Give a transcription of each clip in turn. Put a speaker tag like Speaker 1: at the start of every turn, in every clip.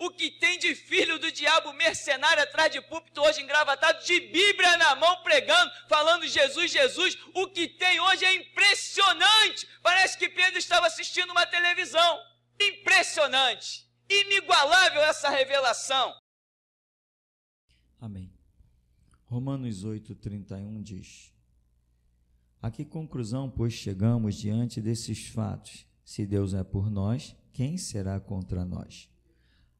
Speaker 1: o que tem de filho do diabo mercenário atrás de púlpito hoje engravatado, de Bíblia na mão pregando, falando Jesus, Jesus. O que tem hoje é impressionante. Parece que Pedro estava assistindo uma televisão. Impressionante. Inigualável essa revelação. Amém. Romanos 8, 31 diz: A que conclusão, pois, chegamos diante desses fatos? Se Deus é por nós, quem será contra nós?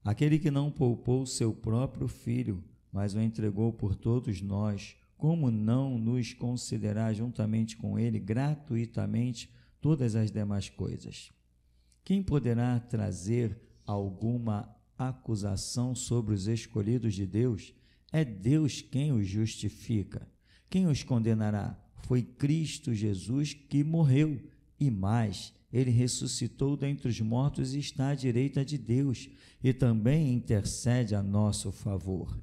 Speaker 1: Aquele que não poupou seu próprio filho, mas o entregou por todos nós, como não nos considerar juntamente com ele gratuitamente todas as demais coisas? Quem poderá trazer alguma acusação sobre os escolhidos de Deus? É Deus quem os justifica. Quem os condenará? Foi Cristo Jesus que morreu e mais ele ressuscitou dentre os mortos e está à direita de Deus, e também intercede a nosso favor.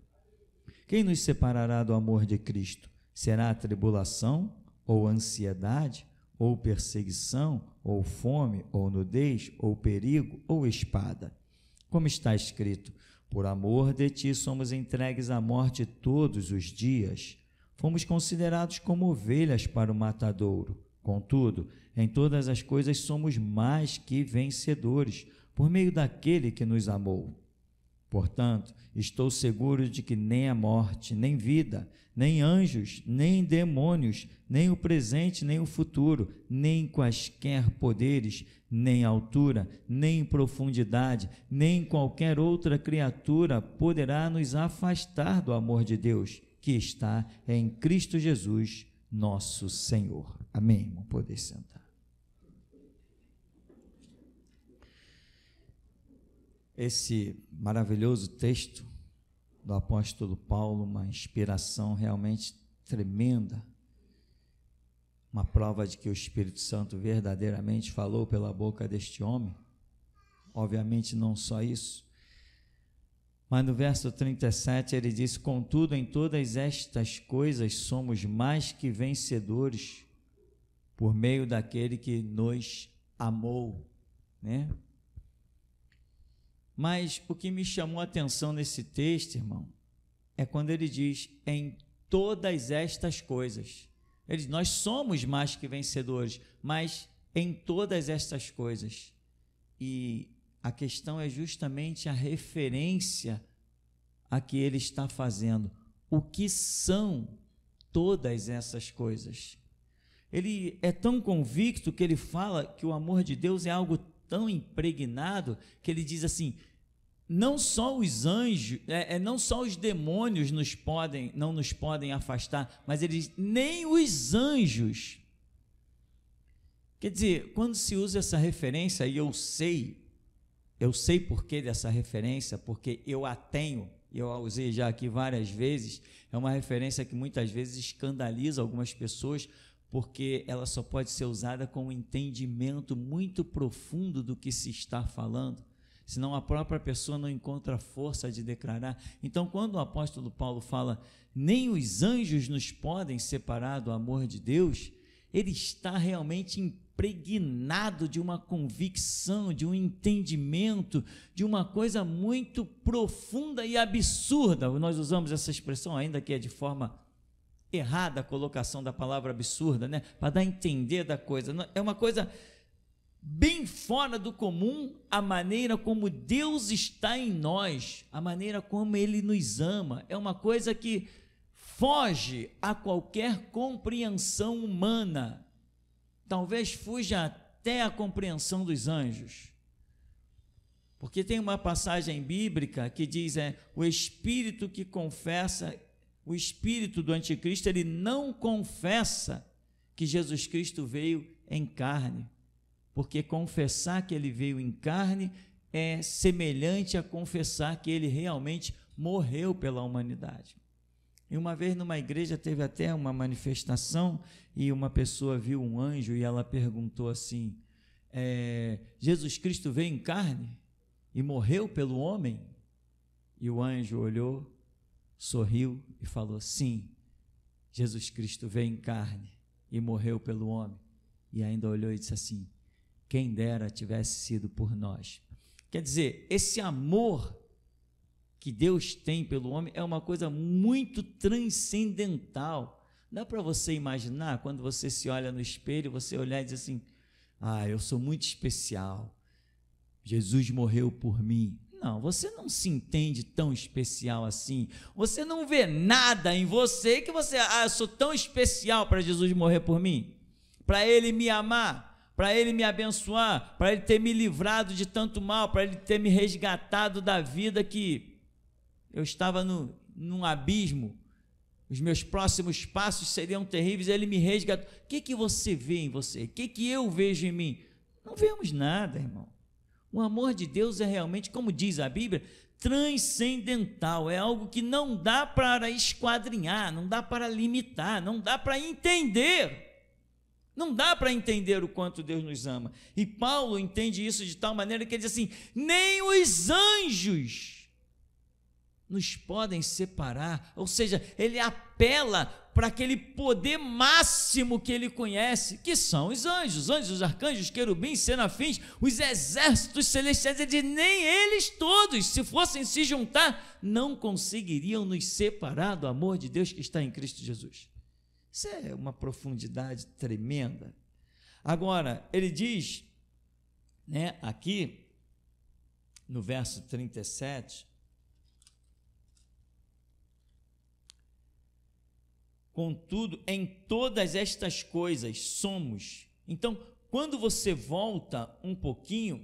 Speaker 1: Quem nos separará do amor de Cristo? Será a tribulação, ou ansiedade, ou perseguição, ou fome, ou nudez, ou perigo, ou espada? Como está escrito: Por amor de ti somos entregues à morte todos os dias. Fomos considerados como ovelhas para o matadouro. Contudo, em todas as coisas somos mais que vencedores, por meio daquele que nos amou. Portanto, estou seguro de que nem a morte, nem vida, nem anjos, nem demônios, nem o presente, nem o futuro, nem quaisquer poderes, nem altura, nem profundidade, nem qualquer outra criatura poderá nos afastar do amor de Deus, que está em Cristo Jesus, nosso Senhor. Amém. Vamos poder sentar. esse maravilhoso texto do apóstolo Paulo, uma inspiração realmente tremenda, uma prova de que o Espírito Santo verdadeiramente falou pela boca deste homem. Obviamente, não só isso, mas no verso 37 ele diz: Contudo, em todas estas coisas somos mais que vencedores por meio daquele que nos amou. Né? Mas o que me chamou a atenção nesse texto, irmão, é quando ele diz em todas estas coisas. Ele diz, nós somos mais que vencedores, mas em todas estas coisas. E a questão é justamente a referência a que ele está fazendo. O que são todas essas coisas? Ele é tão convicto que ele fala que o amor de Deus é algo tão impregnado que ele diz assim: não só os anjos, é, é, não só os demônios nos podem, não nos podem afastar, mas eles nem os anjos. Quer dizer, quando se usa essa referência, e eu sei, eu sei porquê dessa referência, porque eu a tenho, eu a usei já aqui várias vezes, é uma referência que muitas vezes escandaliza algumas pessoas, porque ela só pode ser usada com um entendimento muito profundo do que se está falando, senão a própria pessoa não encontra força de declarar. Então, quando o apóstolo Paulo fala, nem os anjos nos podem separar do amor de Deus, ele está realmente impregnado de uma convicção, de um entendimento, de uma coisa muito profunda e absurda. Nós usamos essa expressão, ainda que é de forma errada a colocação da palavra absurda, né? Para dar a entender da coisa. É uma coisa bem fora do comum a maneira como Deus está em nós, a maneira como Ele nos ama. É uma coisa que foge a qualquer compreensão humana. Talvez fuja até a compreensão dos anjos. Porque tem uma passagem bíblica que diz: é o espírito que confessa o espírito do anticristo, ele não confessa que Jesus Cristo veio em carne, porque confessar que ele veio em carne é semelhante a confessar que ele realmente morreu pela humanidade. E uma vez numa igreja teve até uma manifestação e uma pessoa viu um anjo e ela perguntou assim: é, Jesus Cristo veio em carne e morreu pelo homem? E o anjo olhou sorriu e falou: Sim, Jesus Cristo veio em carne e morreu pelo homem. E ainda olhou e disse assim: Quem dera tivesse sido por nós. Quer dizer, esse amor que Deus tem pelo homem é uma coisa muito transcendental. Dá para você imaginar quando você se olha no espelho, você olhar e diz assim: Ah, eu sou muito especial. Jesus morreu por mim. Não, você não se entende tão especial assim. Você não vê nada em você que você, ah, eu sou tão especial para Jesus morrer por mim, para ele me amar, para ele me abençoar, para ele ter me livrado de tanto mal, para ele ter me resgatado da vida que eu estava no, num abismo. Os meus próximos passos seriam terríveis, ele me resgatou. O que que você vê em você? O que que eu vejo em mim? Não vemos nada, irmão. O amor de Deus é realmente, como diz a Bíblia, transcendental, é algo que não dá para esquadrinhar, não dá para limitar, não dá para entender. Não dá para entender o quanto Deus nos ama. E Paulo entende isso de tal maneira que ele diz assim: nem os anjos nos podem separar. Ou seja, ele apela para aquele poder máximo que ele conhece, que são os anjos, anjos, arcanjos, querubins, serafins, os exércitos celestiais. Ele diz, nem eles todos, se fossem se juntar, não conseguiriam nos separar do amor de Deus que está em Cristo Jesus. Isso é uma profundidade tremenda. Agora, ele diz, né, aqui no verso 37, Contudo, em todas estas coisas somos. Então, quando você volta um pouquinho,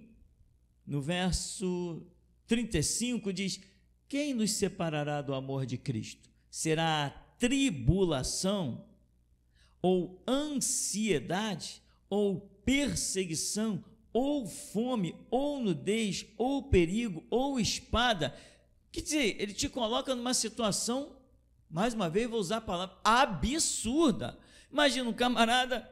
Speaker 1: no verso 35 diz: Quem nos separará do amor de Cristo? Será a tribulação, ou ansiedade, ou perseguição, ou fome, ou nudez, ou perigo, ou espada. Quer dizer, ele te coloca numa situação mais uma vez vou usar a palavra, absurda. Imagina um camarada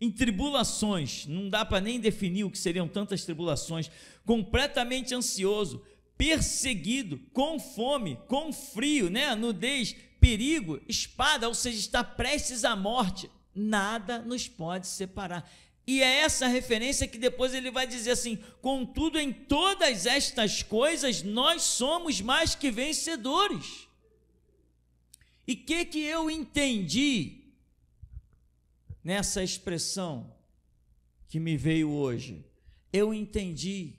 Speaker 1: em tribulações, não dá para nem definir o que seriam tantas tribulações, completamente ansioso, perseguido, com fome, com frio, né? nudez, perigo, espada, ou seja, está prestes à morte. Nada nos pode separar. E é essa referência que depois ele vai dizer assim: contudo, em todas estas coisas, nós somos mais que vencedores. E que que eu entendi nessa expressão que me veio hoje? Eu entendi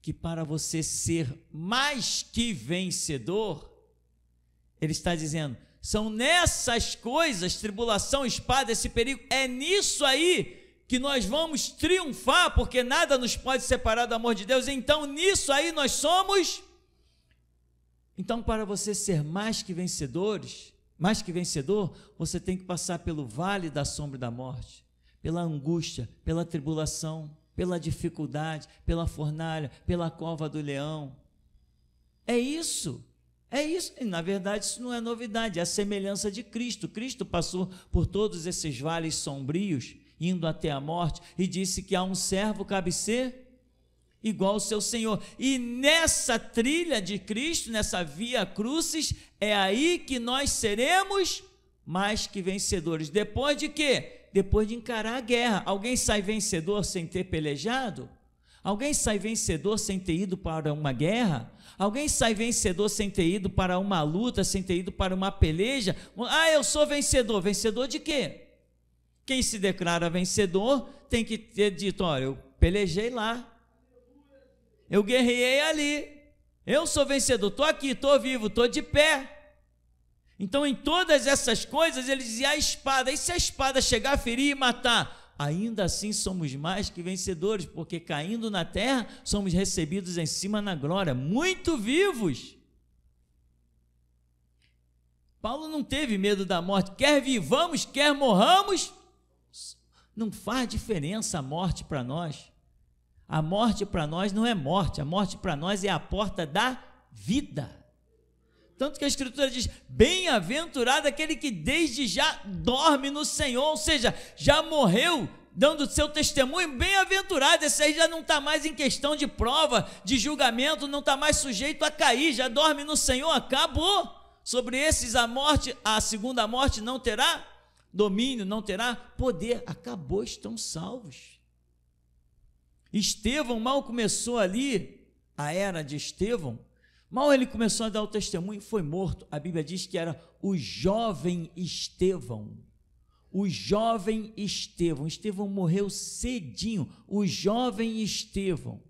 Speaker 1: que para você ser mais que vencedor, ele está dizendo, são nessas coisas, tribulação, espada, esse perigo, é nisso aí que nós vamos triunfar, porque nada nos pode separar do amor de Deus. Então, nisso aí nós somos então, para você ser mais que vencedores, mais que vencedor, você tem que passar pelo vale da sombra da morte, pela angústia, pela tribulação, pela dificuldade, pela fornalha, pela cova do leão. É isso. É isso. E, na verdade, isso não é novidade, é a semelhança de Cristo. Cristo passou por todos esses vales sombrios, indo até a morte, e disse que a um servo cabe ser igual ao seu Senhor. E nessa trilha de Cristo, nessa via crucis, é aí que nós seremos mais que vencedores. Depois de quê? Depois de encarar a guerra. Alguém sai vencedor sem ter pelejado? Alguém sai vencedor sem ter ido para uma guerra? Alguém sai vencedor sem ter ido para uma luta, sem ter ido para uma peleja? Ah, eu sou vencedor. Vencedor de quê? Quem se declara vencedor tem que ter dito: olha, eu pelejei lá, eu guerrei ali. Eu sou vencedor. Estou aqui, estou vivo, estou de pé. Então, em todas essas coisas, ele dizia a espada. E se a espada chegar a ferir e matar? Ainda assim somos mais que vencedores, porque caindo na terra, somos recebidos em cima na glória, muito vivos. Paulo não teve medo da morte, quer vivamos, quer morramos, não faz diferença a morte para nós. A morte para nós não é morte, a morte para nós é a porta da vida. Tanto que a Escritura diz: bem-aventurado aquele que desde já dorme no Senhor, ou seja, já morreu dando seu testemunho, bem-aventurado, esse aí já não está mais em questão de prova, de julgamento, não está mais sujeito a cair, já dorme no Senhor, acabou. Sobre esses a morte, a segunda morte não terá domínio, não terá poder, acabou, estão salvos. Estevão mal começou ali, a era de Estevão, mal ele começou a dar o testemunho, foi morto. A Bíblia diz que era o jovem Estevão. O jovem Estevão. Estevão morreu cedinho. O jovem Estevão.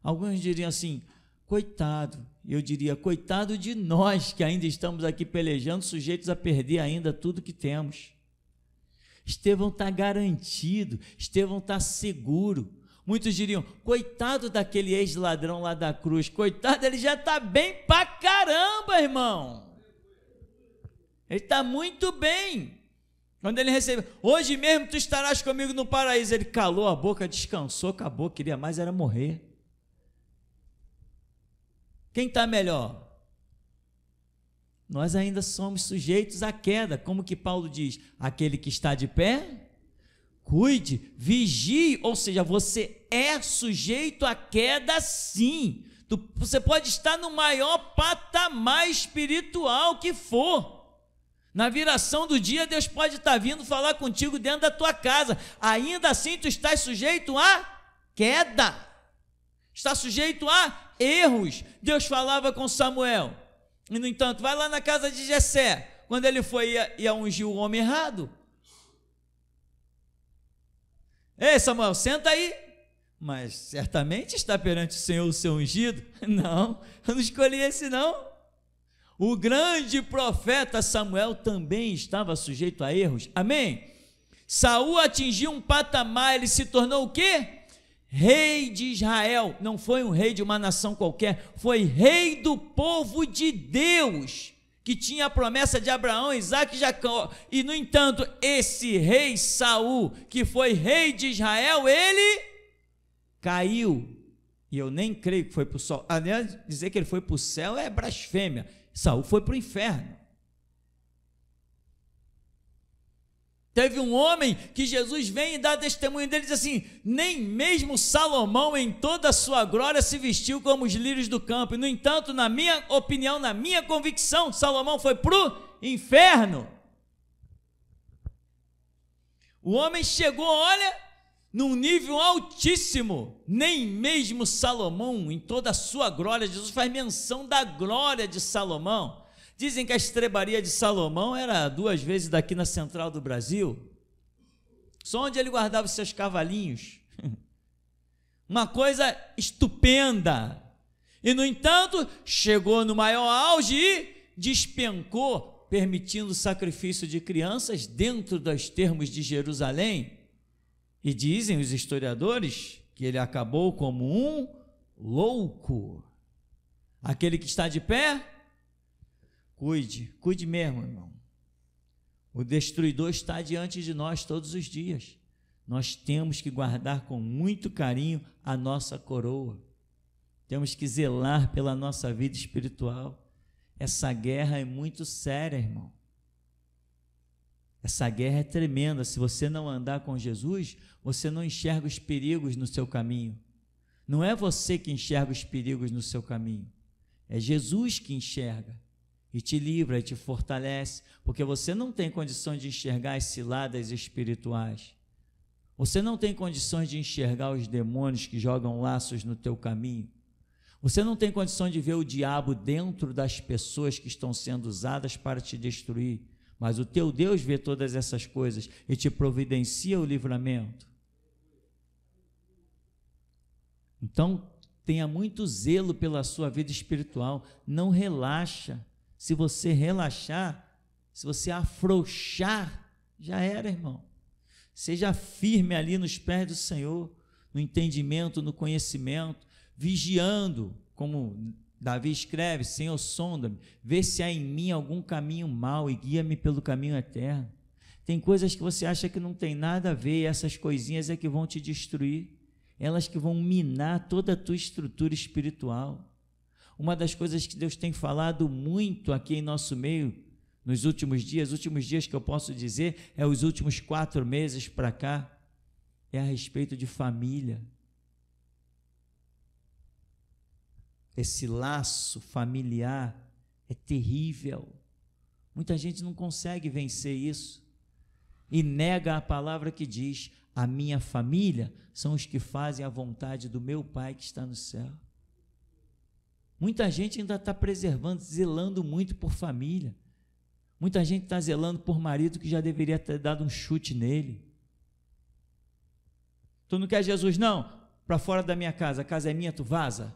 Speaker 1: Alguns diriam assim, coitado. Eu diria, coitado de nós que ainda estamos aqui pelejando, sujeitos a perder ainda tudo que temos. Estevão está garantido, Estevão está seguro. Muitos diriam: coitado daquele ex-ladrão lá da cruz, coitado, ele já está bem pra caramba, irmão. Ele está muito bem. Quando ele recebeu, hoje mesmo tu estarás comigo no paraíso. Ele calou a boca, descansou, acabou, queria mais era morrer. Quem está melhor? Nós ainda somos sujeitos à queda, como que Paulo diz: aquele que está de pé cuide, vigie, ou seja, você é sujeito à queda sim. Você pode estar no maior patamar espiritual que for. Na viração do dia, Deus pode estar vindo falar contigo dentro da tua casa. Ainda assim, tu estás sujeito à queda. Está sujeito a erros. Deus falava com Samuel. E, no entanto, vai lá na casa de Jessé. Quando ele foi, e ia ungir o homem errado. Ei, Samuel, senta aí. Mas certamente está perante o Senhor o seu ungido. Não, eu não escolhi esse não. O grande profeta Samuel também estava sujeito a erros. Amém? Saul atingiu um patamar, ele se tornou o quê? Rei de Israel. Não foi um rei de uma nação qualquer, foi rei do povo de Deus que tinha a promessa de Abraão, Isaac e Jacó. E no entanto, esse rei Saul, que foi rei de Israel, ele caiu. E eu nem creio que foi para o sol. Aliás, dizer que ele foi para o céu é blasfêmia. Saul foi para o inferno. Teve um homem que Jesus vem e dá testemunho dele, diz assim: nem mesmo Salomão, em toda a sua glória, se vestiu como os lírios do campo. no entanto, na minha opinião, na minha convicção, Salomão foi pro inferno. O homem chegou, olha, num nível altíssimo. Nem mesmo Salomão, em toda a sua glória, Jesus faz menção da glória de Salomão. Dizem que a estrebaria de Salomão era duas vezes daqui na central do Brasil. Só onde ele guardava os seus cavalinhos. Uma coisa estupenda. E, no entanto, chegou no maior auge e despencou, permitindo o sacrifício de crianças dentro dos termos de Jerusalém. E dizem os historiadores que ele acabou como um louco. Aquele que está de pé Cuide, cuide mesmo, irmão. O destruidor está diante de nós todos os dias. Nós temos que guardar com muito carinho a nossa coroa. Temos que zelar pela nossa vida espiritual. Essa guerra é muito séria, irmão. Essa guerra é tremenda. Se você não andar com Jesus, você não enxerga os perigos no seu caminho. Não é você que enxerga os perigos no seu caminho. É Jesus que enxerga e te livra e te fortalece, porque você não tem condições de enxergar as ciladas espirituais. Você não tem condições de enxergar os demônios que jogam laços no teu caminho. Você não tem condição de ver o diabo dentro das pessoas que estão sendo usadas para te destruir. Mas o teu Deus vê todas essas coisas e te providencia o livramento. Então, tenha muito zelo pela sua vida espiritual, não relaxa se você relaxar, se você afrouxar, já era, irmão. Seja firme ali nos pés do Senhor, no entendimento, no conhecimento, vigiando, como Davi escreve: Senhor, sonda-me, vê se há em mim algum caminho mau e guia-me pelo caminho eterno. Tem coisas que você acha que não tem nada a ver, essas coisinhas é que vão te destruir, elas que vão minar toda a tua estrutura espiritual. Uma das coisas que Deus tem falado muito aqui em nosso meio nos últimos dias, últimos dias que eu posso dizer, é os últimos quatro meses para cá, é a respeito de família. Esse laço familiar é terrível. Muita gente não consegue vencer isso e nega a palavra que diz: A minha família são os que fazem a vontade do meu Pai que está no céu. Muita gente ainda está preservando, zelando muito por família. Muita gente está zelando por marido que já deveria ter dado um chute nele. Tu não quer Jesus, não? Para fora da minha casa, a casa é minha, tu vaza.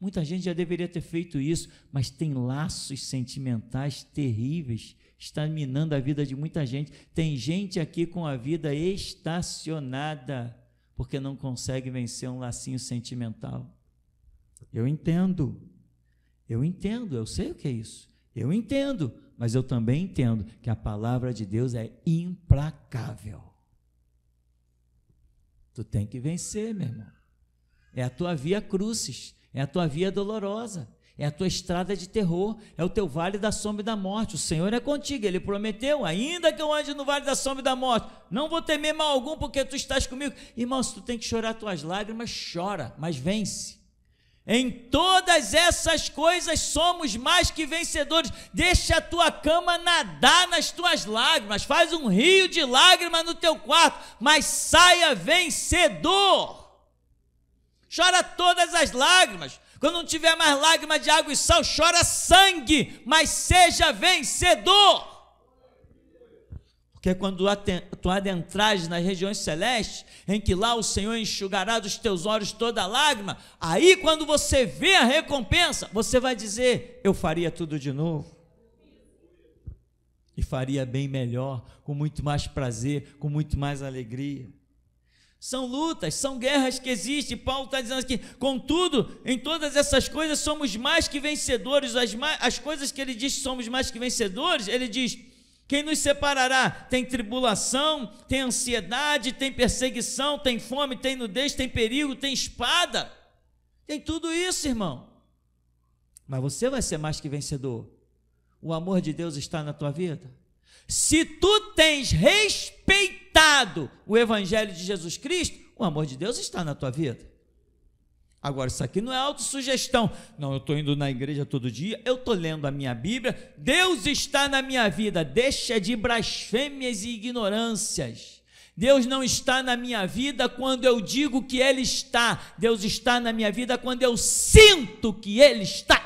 Speaker 1: Muita gente já deveria ter feito isso, mas tem laços sentimentais terríveis, está minando a vida de muita gente. Tem gente aqui com a vida estacionada, porque não consegue vencer um lacinho sentimental. Eu entendo. Eu entendo, eu sei o que é isso. Eu entendo, mas eu também entendo que a palavra de Deus é implacável. Tu tem que vencer, meu irmão. É a tua via crucis, é a tua via dolorosa, é a tua estrada de terror, é o teu vale da sombra e da morte. O Senhor é contigo, ele prometeu, ainda que eu ande no vale da sombra e da morte, não vou temer mal algum porque tu estás comigo. Irmão, se tu tem que chorar tuas lágrimas, chora, mas vence. Em todas essas coisas somos mais que vencedores. Deixa a tua cama nadar nas tuas lágrimas. Faz um rio de lágrimas no teu quarto, mas saia vencedor. Chora todas as lágrimas. Quando não tiver mais lágrimas de água e sal, chora sangue, mas seja vencedor é quando tu adentras nas regiões celestes, em que lá o Senhor enxugará dos teus olhos toda lágrima, aí quando você vê a recompensa, você vai dizer: Eu faria tudo de novo. E faria bem melhor, com muito mais prazer, com muito mais alegria. São lutas, são guerras que existem. Paulo está dizendo aqui, contudo, em todas essas coisas somos mais que vencedores. As, mais, as coisas que ele diz somos mais que vencedores, ele diz quem nos separará? Tem tribulação, tem ansiedade, tem perseguição, tem fome, tem nudez, tem perigo, tem espada. Tem tudo isso, irmão. Mas você vai ser mais que vencedor. O amor de Deus está na tua vida. Se tu tens respeitado o evangelho de Jesus Cristo, o amor de Deus está na tua vida. Agora, isso aqui não é autossugestão. Não, eu estou indo na igreja todo dia, eu estou lendo a minha Bíblia, Deus está na minha vida. Deixa de blasfêmias e ignorâncias. Deus não está na minha vida quando eu digo que Ele está. Deus está na minha vida quando eu sinto que Ele está.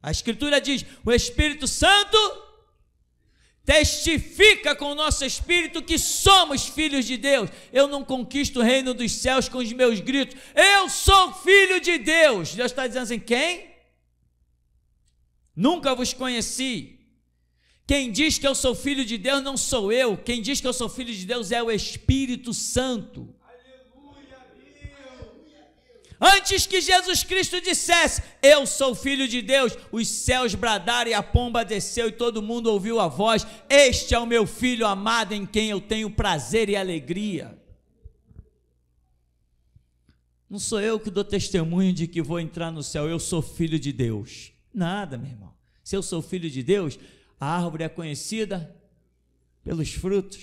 Speaker 1: A Escritura diz: o Espírito Santo testifica com o nosso espírito que somos filhos de Deus. Eu não conquisto o reino dos céus com os meus gritos. Eu sou filho de Deus. Deus está dizendo assim: quem? Nunca vos conheci. Quem diz que eu sou filho de Deus não sou eu. Quem diz que eu sou filho de Deus é o Espírito Santo. Antes que Jesus Cristo dissesse: Eu sou filho de Deus, os céus bradaram e a pomba desceu, e todo mundo ouviu a voz: Este é o meu filho amado em quem eu tenho prazer e alegria. Não sou eu que dou testemunho de que vou entrar no céu, eu sou filho de Deus. Nada, meu irmão. Se eu sou filho de Deus, a árvore é conhecida pelos frutos.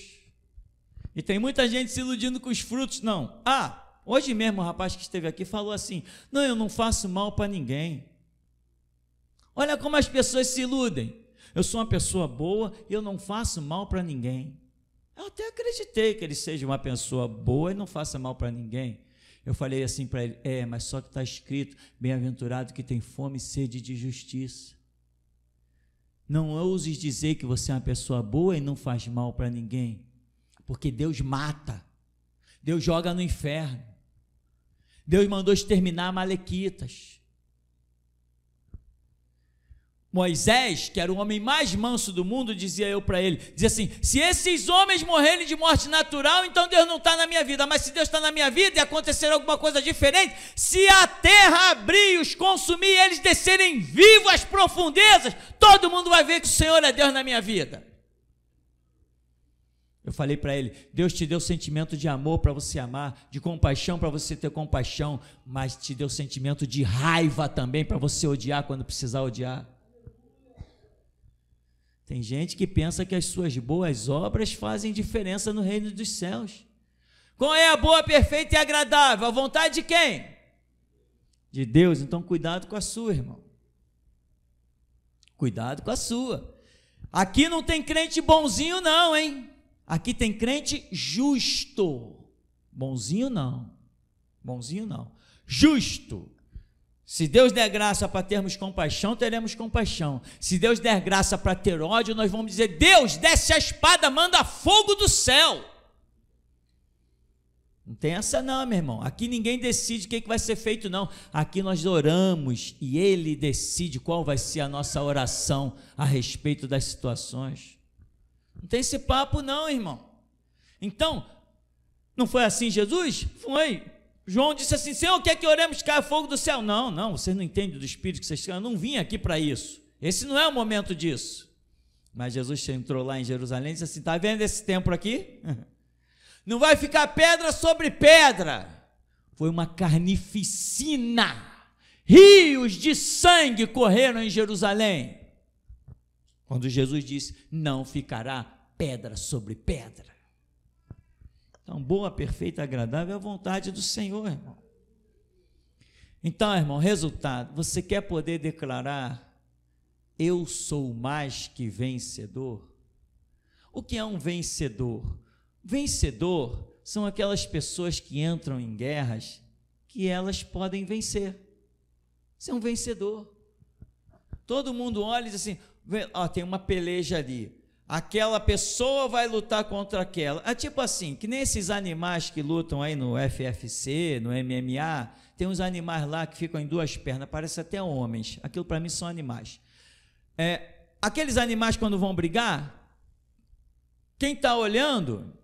Speaker 1: E tem muita gente se iludindo com os frutos, não. Ah, Hoje mesmo o rapaz que esteve aqui falou assim: Não, eu não faço mal para ninguém. Olha como as pessoas se iludem. Eu sou uma pessoa boa, e eu não faço mal para ninguém. Eu até acreditei que ele seja uma pessoa boa e não faça mal para ninguém. Eu falei assim para ele: É, mas só que está escrito: Bem-aventurado que tem fome e sede de justiça. Não ouses dizer que você é uma pessoa boa e não faz mal para ninguém, porque Deus mata, Deus joga no inferno. Deus mandou exterminar Malequitas. Moisés, que era o homem mais manso do mundo, dizia eu para ele, dizia assim: se esses homens morrerem de morte natural, então Deus não está na minha vida. Mas se Deus está na minha vida e acontecer alguma coisa diferente, se a terra abrir, os consumir, eles descerem vivos às profundezas, todo mundo vai ver que o Senhor é Deus na minha vida falei para ele: Deus te deu sentimento de amor para você amar, de compaixão para você ter compaixão, mas te deu sentimento de raiva também para você odiar quando precisar odiar. Tem gente que pensa que as suas boas obras fazem diferença no reino dos céus. Qual é a boa, perfeita e agradável? A vontade de quem? De Deus. Então, cuidado com a sua, irmão. Cuidado com a sua. Aqui não tem crente bonzinho, não, hein? Aqui tem crente justo. Bonzinho não. Bonzinho não. Justo. Se Deus der graça para termos compaixão, teremos compaixão. Se Deus der graça para ter ódio, nós vamos dizer: Deus, desce a espada, manda fogo do céu. Não tem essa, não, meu irmão. Aqui ninguém decide o que, que vai ser feito, não. Aqui nós oramos e Ele decide qual vai ser a nossa oração a respeito das situações. Não tem esse papo, não, irmão. Então, não foi assim Jesus? Foi. João disse assim: Senhor, quer que oremos caia fogo do céu? Não, não, vocês não entendem do Espírito que vocês têm. Eu não vim aqui para isso. Esse não é o momento disso. Mas Jesus entrou lá em Jerusalém e disse assim: Está vendo esse templo aqui? Não vai ficar pedra sobre pedra. Foi uma carnificina. Rios de sangue correram em Jerusalém. Quando Jesus disse: Não ficará pedra sobre pedra. Então, boa, perfeita, agradável é a vontade do Senhor, irmão. Então, irmão, resultado: você quer poder declarar, eu sou mais que vencedor? O que é um vencedor? Vencedor são aquelas pessoas que entram em guerras que elas podem vencer. Você é um vencedor. Todo mundo olha e diz assim: ó, tem uma peleja ali aquela pessoa vai lutar contra aquela. É tipo assim, que nem esses animais que lutam aí no FFC, no MMA, tem uns animais lá que ficam em duas pernas, parece até homens. Aquilo para mim são animais. É, aqueles animais quando vão brigar, quem está olhando, o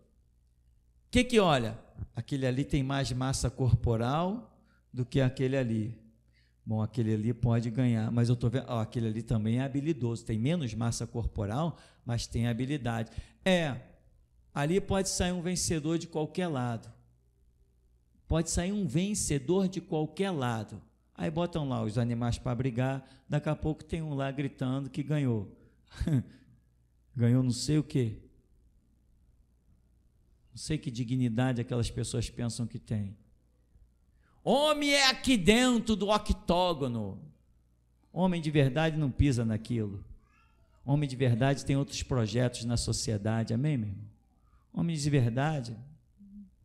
Speaker 1: que que olha? Aquele ali tem mais massa corporal do que aquele ali. Bom, aquele ali pode ganhar, mas eu estou vendo, ó, aquele ali também é habilidoso, tem menos massa corporal, mas tem habilidade. É, ali pode sair um vencedor de qualquer lado. Pode sair um vencedor de qualquer lado. Aí botam lá os animais para brigar, daqui a pouco tem um lá gritando que ganhou. ganhou não sei o quê. Não sei que dignidade aquelas pessoas pensam que tem. Homem é aqui dentro do octógono. Homem de verdade não pisa naquilo. Homem de verdade tem outros projetos na sociedade, amém, meu irmão? Homem de verdade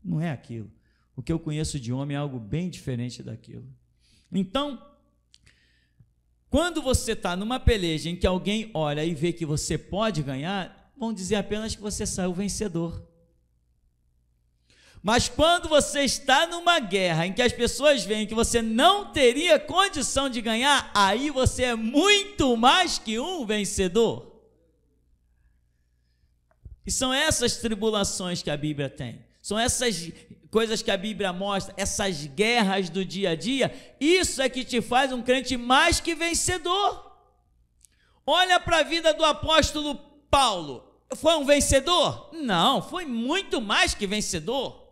Speaker 1: não é aquilo. O que eu conheço de homem é algo bem diferente daquilo. Então, quando você está numa peleja em que alguém olha e vê que você pode ganhar, vão dizer apenas que você saiu vencedor. Mas quando você está numa guerra em que as pessoas veem que você não teria condição de ganhar, aí você é muito mais que um vencedor. E são essas tribulações que a Bíblia tem. São essas coisas que a Bíblia mostra, essas guerras do dia a dia, isso é que te faz um crente mais que vencedor. Olha para a vida do apóstolo Paulo. Foi um vencedor? Não, foi muito mais que vencedor.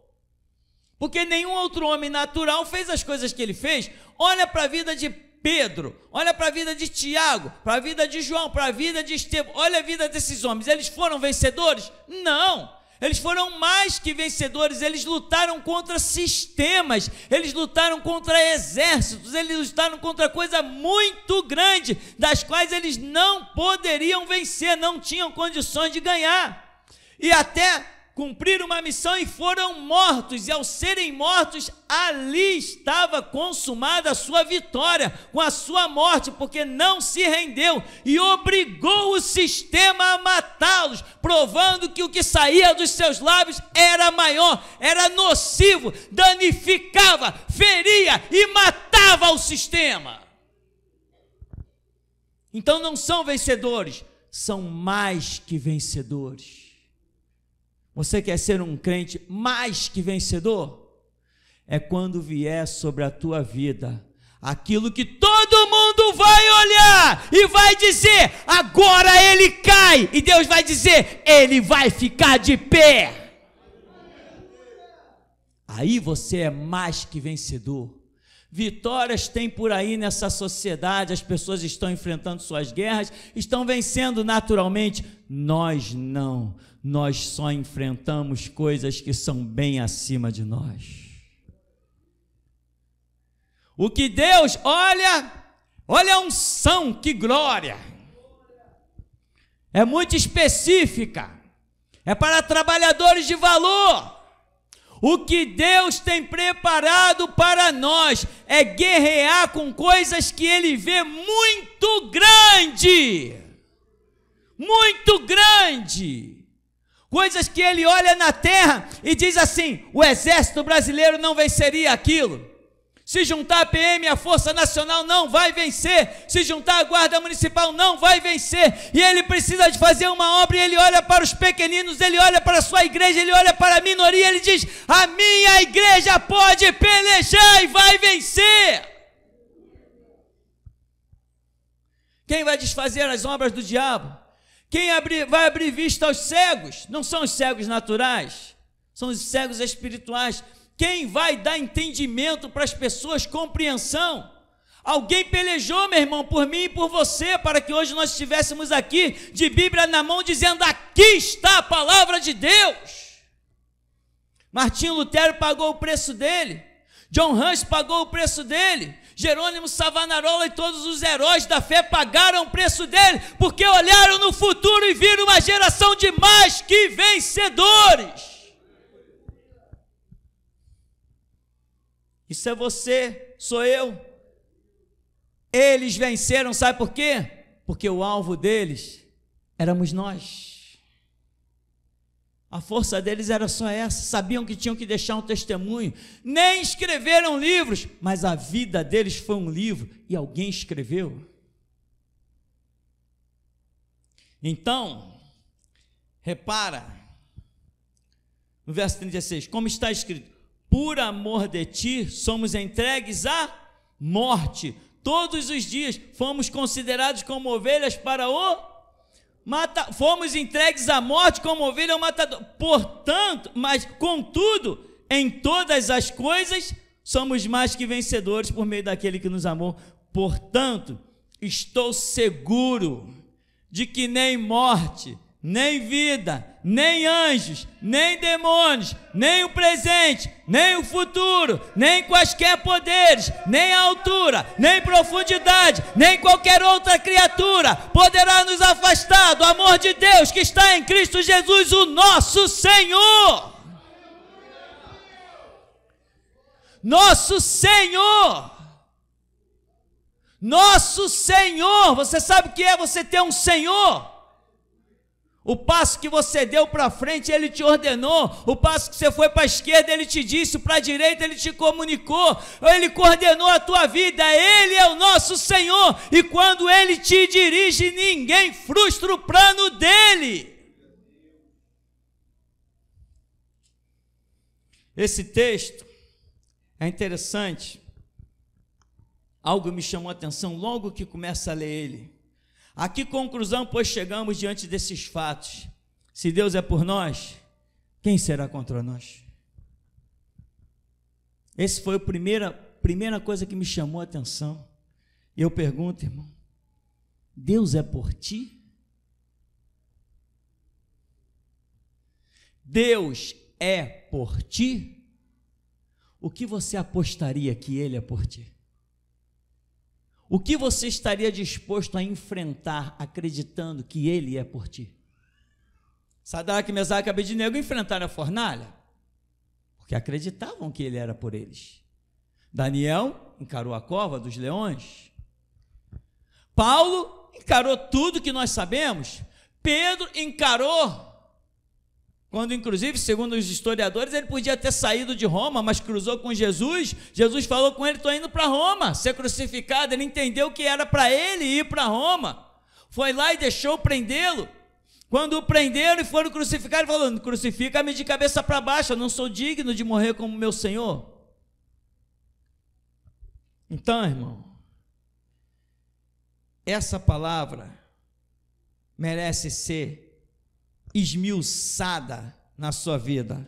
Speaker 1: Porque nenhum outro homem natural fez as coisas que ele fez. Olha para a vida de Pedro, olha para a vida de Tiago, para a vida de João, para a vida de Estevão. Olha a vida desses homens. Eles foram vencedores? Não. Eles foram mais que vencedores, eles lutaram contra sistemas, eles lutaram contra exércitos, eles lutaram contra coisa muito grande, das quais eles não poderiam vencer, não tinham condições de ganhar. E até cumpriram uma missão e foram mortos, e ao serem mortos, ali estava consumada a sua vitória, com a sua morte, porque não se rendeu e obrigou o sistema a matá-los, provando que o que saía dos seus lábios era maior, era nocivo, danificava, feria e matava o sistema. Então não são vencedores, são mais que vencedores. Você quer ser um crente mais que vencedor? É quando vier sobre a tua vida aquilo que todo mundo vai olhar e vai dizer: agora ele cai, e Deus vai dizer: ele vai ficar de pé. Aí você é mais que vencedor. Vitórias tem por aí nessa sociedade, as pessoas estão enfrentando suas guerras, estão vencendo naturalmente. Nós não nós só enfrentamos coisas que são bem acima de nós. O que Deus, olha, olha a unção, que glória! É muito específica, é para trabalhadores de valor. O que Deus tem preparado para nós é guerrear com coisas que Ele vê muito grande, muito grande coisas que ele olha na terra e diz assim: o exército brasileiro não venceria aquilo. Se juntar a PM, a Força Nacional não vai vencer. Se juntar a Guarda Municipal, não vai vencer. E ele precisa de fazer uma obra e ele olha para os pequeninos, ele olha para a sua igreja, ele olha para a minoria, ele diz: A minha igreja pode pelejar e vai vencer. Quem vai desfazer as obras do diabo? Quem abrir, vai abrir vista aos cegos? Não são os cegos naturais, são os cegos espirituais. Quem vai dar entendimento para as pessoas, compreensão? Alguém pelejou, meu irmão, por mim e por você, para que hoje nós estivéssemos aqui de Bíblia na mão, dizendo: aqui está a palavra de Deus. Martinho Lutero pagou o preço dele, John Hans pagou o preço dele, Jerônimo Savanarola e todos os heróis da fé pagaram o preço dele, porque olharam no futuro e viram uma geração de mais que vencedores. Isso é você, sou eu. Eles venceram, sabe por quê? Porque o alvo deles éramos nós. A força deles era só essa, sabiam que tinham que deixar um testemunho, nem escreveram livros, mas a vida deles foi um livro e alguém escreveu. Então, repara, no verso 36, como está escrito: Por amor de ti somos entregues à morte, todos os dias fomos considerados como ovelhas para o Mata, fomos entregues à morte como ovelha ao matador. Portanto, mas contudo, em todas as coisas somos mais que vencedores por meio daquele que nos amou. Portanto, estou seguro de que nem morte, nem vida, nem anjos, nem demônios, nem o presente, nem o futuro, nem quaisquer poderes, nem altura, nem profundidade, nem qualquer outra criatura poderá nos afastar do amor de Deus que está em Cristo Jesus, o nosso Senhor. Nosso Senhor. Nosso Senhor. Você sabe o que é você ter um Senhor? O passo que você deu para frente, ele te ordenou. O passo que você foi para a esquerda, ele te disse. Para a direita, ele te comunicou. Ele coordenou a tua vida. Ele é o nosso Senhor. E quando ele te dirige, ninguém frustra o plano dele. Esse texto é interessante. Algo me chamou a atenção logo que começa a ler ele. A que conclusão, pois, chegamos diante desses fatos? Se Deus é por nós, quem será contra nós? Essa foi a primeira, primeira coisa que me chamou a atenção. E eu pergunto, irmão, Deus é por ti? Deus é por ti? O que você apostaria que Ele é por ti? O que você estaria disposto a enfrentar acreditando que Ele é por ti? Sadraque, Mesaque e Abednego enfrentaram a fornalha porque acreditavam que Ele era por eles. Daniel encarou a cova dos leões. Paulo encarou tudo que nós sabemos. Pedro encarou quando, inclusive, segundo os historiadores, ele podia ter saído de Roma, mas cruzou com Jesus. Jesus falou com ele: estou indo para Roma ser crucificado. Ele entendeu que era para ele ir para Roma. Foi lá e deixou prendê-lo. Quando o prenderam e foram crucificar, ele falou: crucifica-me de cabeça para baixo, eu não sou digno de morrer como meu Senhor. Então, irmão, essa palavra merece ser esmiuçada na sua vida.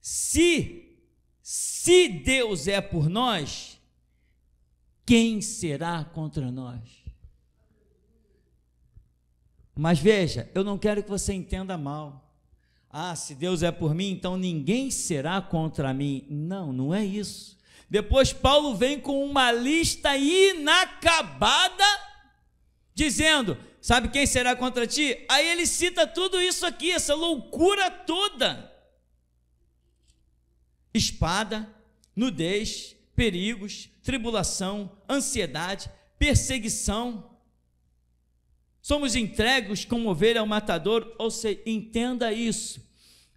Speaker 1: Se se Deus é por nós, quem será contra nós? Mas veja, eu não quero que você entenda mal. Ah, se Deus é por mim, então ninguém será contra mim. Não, não é isso. Depois Paulo vem com uma lista inacabada dizendo: Sabe quem será contra ti? Aí ele cita tudo isso aqui, essa loucura toda: espada, nudez, perigos, tribulação, ansiedade, perseguição. Somos entregues como ovelha ao matador, ou seja, entenda isso.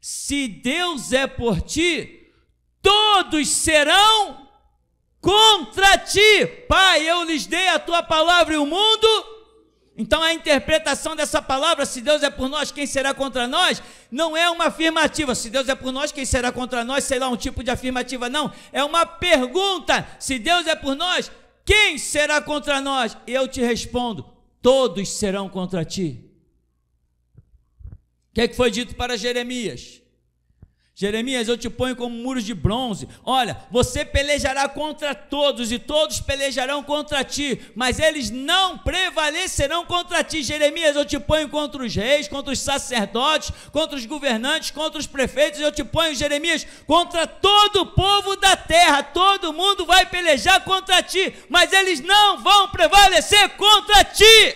Speaker 1: Se Deus é por ti, todos serão contra ti. Pai, eu lhes dei a tua palavra e o mundo então a interpretação dessa palavra, se Deus é por nós, quem será contra nós, não é uma afirmativa. Se Deus é por nós, quem será contra nós, sei lá, um tipo de afirmativa, não. É uma pergunta. Se Deus é por nós, quem será contra nós? Eu te respondo: todos serão contra ti. O que, é que foi dito para Jeremias? Jeremias, eu te ponho como muros de bronze. Olha, você pelejará contra todos e todos pelejarão contra ti, mas eles não prevalecerão contra ti. Jeremias, eu te ponho contra os reis, contra os sacerdotes, contra os governantes, contra os prefeitos. Eu te ponho, Jeremias, contra todo o povo da terra. Todo mundo vai pelejar contra ti, mas eles não vão prevalecer contra ti.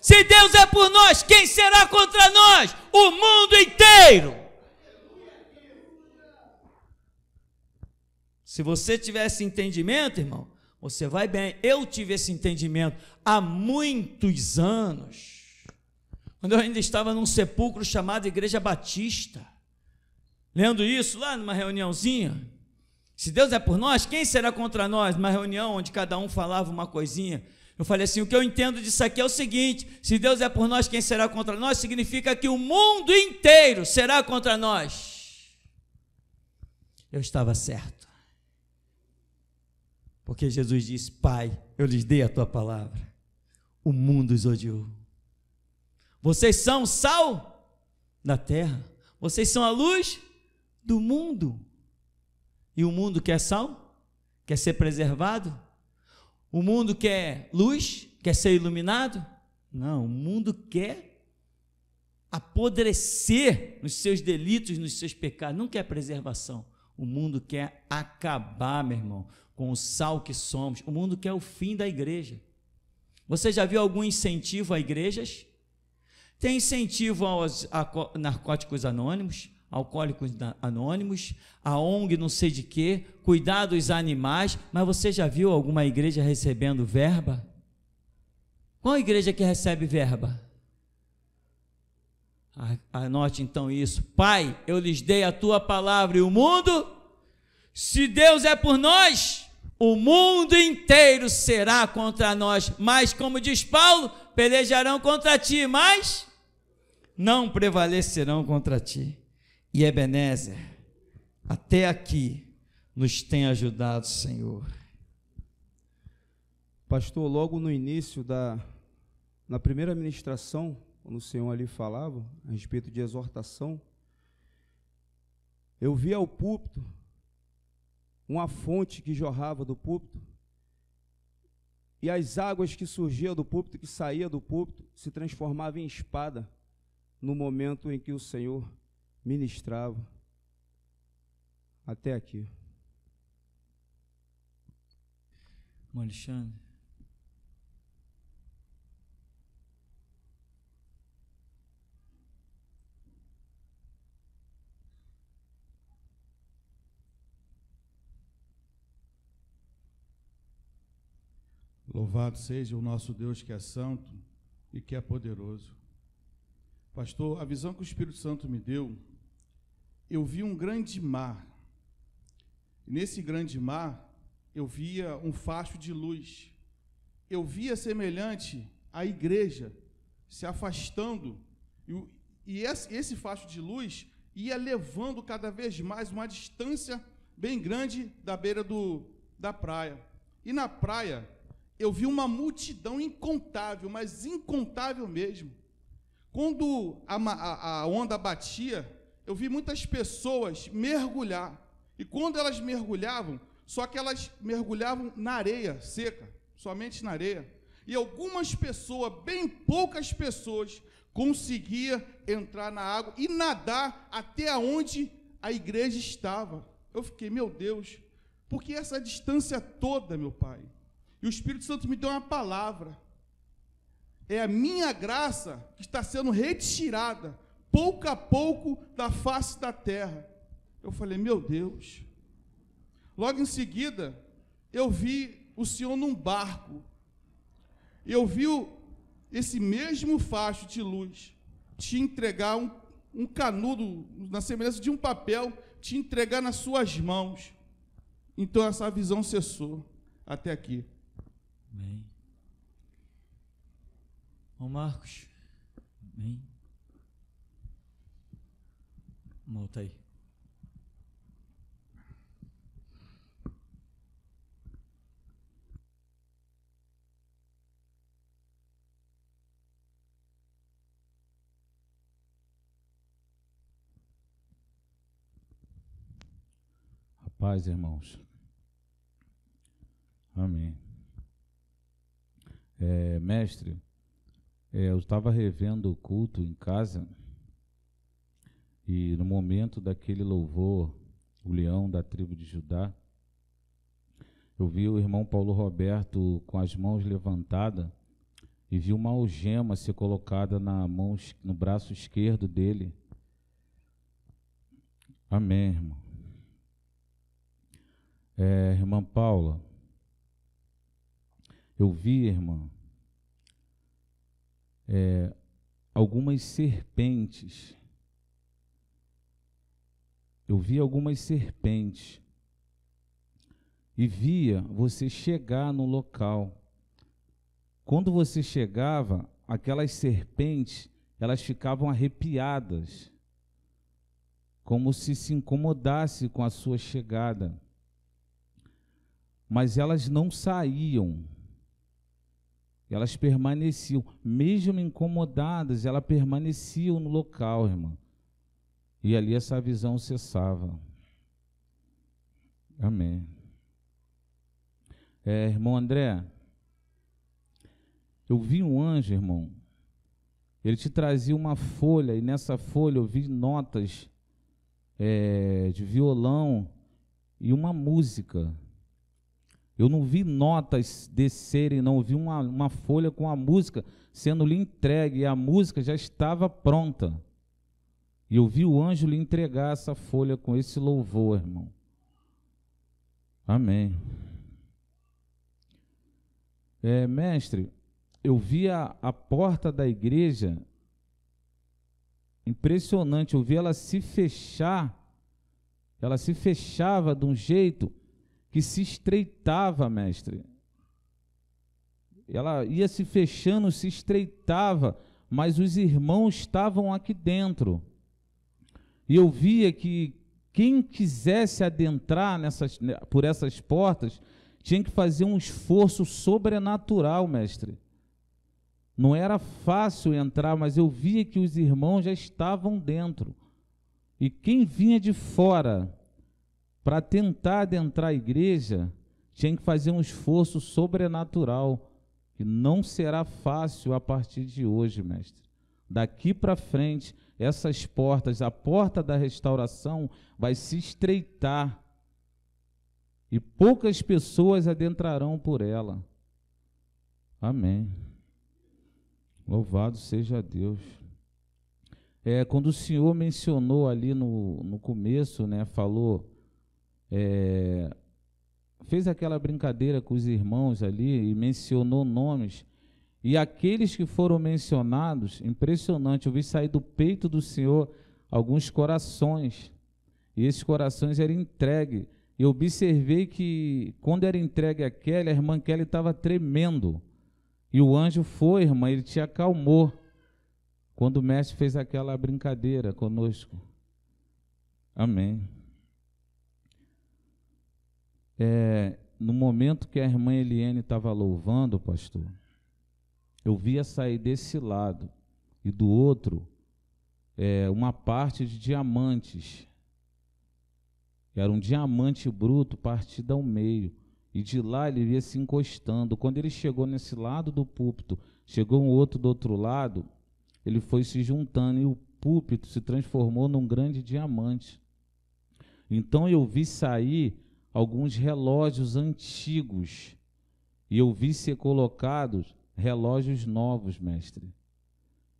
Speaker 1: Se Deus é por nós, quem será contra nós? O mundo inteiro. Se você tiver esse entendimento, irmão, você vai bem. Eu tive esse entendimento há muitos anos, quando eu ainda estava num sepulcro chamado Igreja Batista, lendo isso lá numa reuniãozinha. Se Deus é por nós, quem será contra nós? Uma reunião onde cada um falava uma coisinha. Eu falei assim: o que eu entendo disso aqui é o seguinte: se Deus é por nós, quem será contra nós? Significa que o mundo inteiro será contra nós. Eu estava certo. Porque Jesus disse: Pai, eu lhes dei a tua palavra. O mundo os odiou. Vocês são sal da terra. Vocês são a luz do mundo. E o mundo quer sal? Quer ser preservado? O mundo quer luz? Quer ser iluminado? Não, o mundo quer apodrecer nos seus delitos, nos seus pecados. Não quer preservação. O mundo quer acabar, meu irmão com o sal que somos. O mundo quer o fim da igreja. Você já viu algum incentivo a igrejas? Tem incentivo aos narcóticos anônimos, alcoólicos anônimos, a ONG não sei de quê, cuidar dos animais, mas você já viu alguma igreja recebendo verba? Qual igreja que recebe verba? Anote então isso. Pai, eu lhes dei a tua palavra e o mundo. Se Deus é por nós, o mundo inteiro será contra nós, mas como diz Paulo, pelejarão contra ti, mas não prevalecerão contra ti. E Ebenezer, até aqui nos tem ajudado, Senhor. Pastor, logo no início da na primeira ministração, quando o Senhor ali falava a respeito de exortação, eu vi ao púlpito
Speaker 2: uma fonte que jorrava do púlpito, e as águas que surgiam do púlpito, que saía do púlpito, se transformavam em espada no
Speaker 1: momento em que o Senhor ministrava. Até aqui. Irmão Alexandre,
Speaker 3: Louvado seja o nosso Deus que é santo e que é poderoso. Pastor, a visão que o Espírito Santo me deu, eu vi um grande mar. Nesse grande mar, eu via um facho de luz. Eu via semelhante à igreja se afastando, e esse facho de luz ia levando cada vez mais uma distância bem grande da beira do, da praia. E na praia, eu vi uma multidão incontável, mas incontável mesmo. Quando a, a, a onda batia, eu vi muitas pessoas mergulhar. E quando elas mergulhavam, só que elas mergulhavam na areia seca, somente na areia. E algumas pessoas, bem poucas pessoas, conseguia entrar na água e nadar até onde a igreja estava. Eu fiquei, meu Deus, por que essa distância toda, meu pai? E o Espírito Santo me deu uma palavra. É a minha graça que está sendo retirada, pouco a pouco, da face da terra. Eu falei, meu Deus. Logo em seguida, eu vi o Senhor num barco. Eu vi esse mesmo facho de luz te entregar um, um canudo, na semelhança de um papel, te entregar nas suas mãos. Então essa visão cessou até aqui. Amém. Ô Marcos.
Speaker 1: Amém. Volta aí.
Speaker 2: Paz, irmãos. Amém. É, mestre, é, eu estava revendo o culto em casa e no momento daquele louvor, o leão da tribo de Judá, eu vi o irmão Paulo Roberto com as mãos levantadas e vi uma algema ser colocada na mão, no braço esquerdo dele. Amém, irmão. É, irmã Paula, eu vi, irmã, é, algumas serpentes. Eu vi algumas serpentes. E via você chegar no local. Quando você chegava, aquelas serpentes, elas ficavam arrepiadas, como se se incomodasse com a sua chegada. Mas elas não saíam elas permaneciam, mesmo incomodadas, elas permaneciam no local, irmão. E ali essa visão cessava. Amém. É, irmão André, eu vi um anjo, irmão. Ele te trazia uma folha, e nessa folha eu vi notas é, de violão e uma música. Eu não vi notas descerem, não vi uma, uma folha com a música sendo lhe entregue, e a música já estava pronta. E eu vi o anjo lhe entregar essa folha com esse louvor, irmão. Amém. É, mestre, eu via a porta da igreja, impressionante, eu vi ela se fechar, ela se fechava de um jeito que se estreitava, mestre. Ela ia se fechando, se estreitava, mas os irmãos estavam aqui dentro. E eu via que quem quisesse adentrar nessas, né, por essas portas tinha que fazer um esforço sobrenatural, mestre. Não era fácil entrar, mas eu via que os irmãos já estavam dentro. E quem vinha de fora para tentar adentrar a igreja, tinha que fazer um esforço sobrenatural, que não será fácil a partir de hoje, mestre. Daqui para frente, essas portas, a porta da restauração vai se estreitar e poucas pessoas adentrarão por ela. Amém. Louvado seja Deus. É, quando o Senhor mencionou ali no, no começo, né, falou é, fez aquela brincadeira com os irmãos ali e mencionou nomes. E aqueles que foram mencionados, impressionante, eu vi sair do peito do Senhor alguns corações. E esses corações eram entregues. Eu observei que quando era entregue a Kelly, a irmã Kelly estava tremendo. E o anjo foi, irmã, ele te acalmou. Quando o mestre fez aquela brincadeira conosco. Amém. É, no momento que a irmã Eliane estava louvando, pastor, eu via sair desse lado e do outro é, uma parte de diamantes. Era um diamante bruto partido ao meio. E de lá ele ia se encostando. Quando ele chegou nesse lado do púlpito, chegou um outro do outro lado, ele foi se juntando e o púlpito se transformou num grande diamante. Então eu vi sair alguns relógios antigos e eu vi ser colocados relógios novos, mestre.